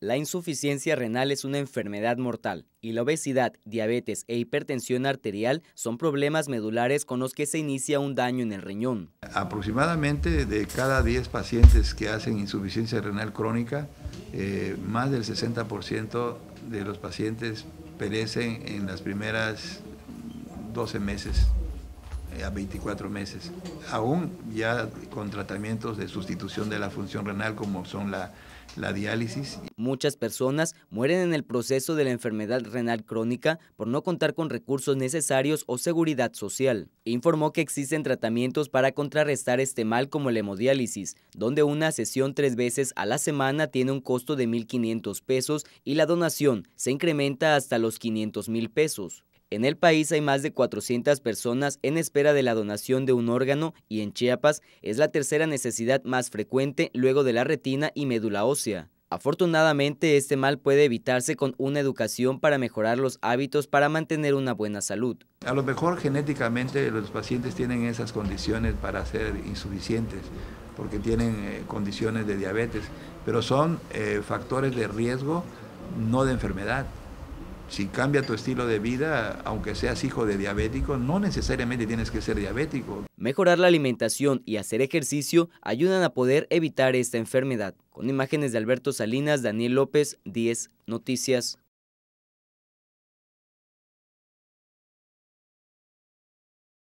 La insuficiencia renal es una enfermedad mortal y la obesidad, diabetes e hipertensión arterial son problemas medulares con los que se inicia un daño en el riñón. Aproximadamente de cada 10 pacientes que hacen insuficiencia renal crónica, eh, más del 60% de los pacientes perecen en las primeras 12 meses eh, a 24 meses, aún ya con tratamientos de sustitución de la función renal como son la, la diálisis. Muchas personas mueren en el proceso de la enfermedad renal crónica por no contar con recursos necesarios o seguridad social. Informó que existen tratamientos para contrarrestar este mal como la hemodiálisis, donde una sesión tres veces a la semana tiene un costo de 1.500 pesos y la donación se incrementa hasta los 500 mil pesos. En el país hay más de 400 personas en espera de la donación de un órgano y en Chiapas es la tercera necesidad más frecuente luego de la retina y médula ósea. Afortunadamente, este mal puede evitarse con una educación para mejorar los hábitos para mantener una buena salud. A lo mejor genéticamente los pacientes tienen esas condiciones para ser insuficientes, porque tienen eh, condiciones de diabetes, pero son eh, factores de riesgo, no de enfermedad. Si cambia tu estilo de vida, aunque seas hijo de diabético, no necesariamente tienes que ser diabético. Mejorar la alimentación y hacer ejercicio ayudan a poder evitar esta enfermedad. Con imágenes de Alberto Salinas, Daniel López, 10 Noticias.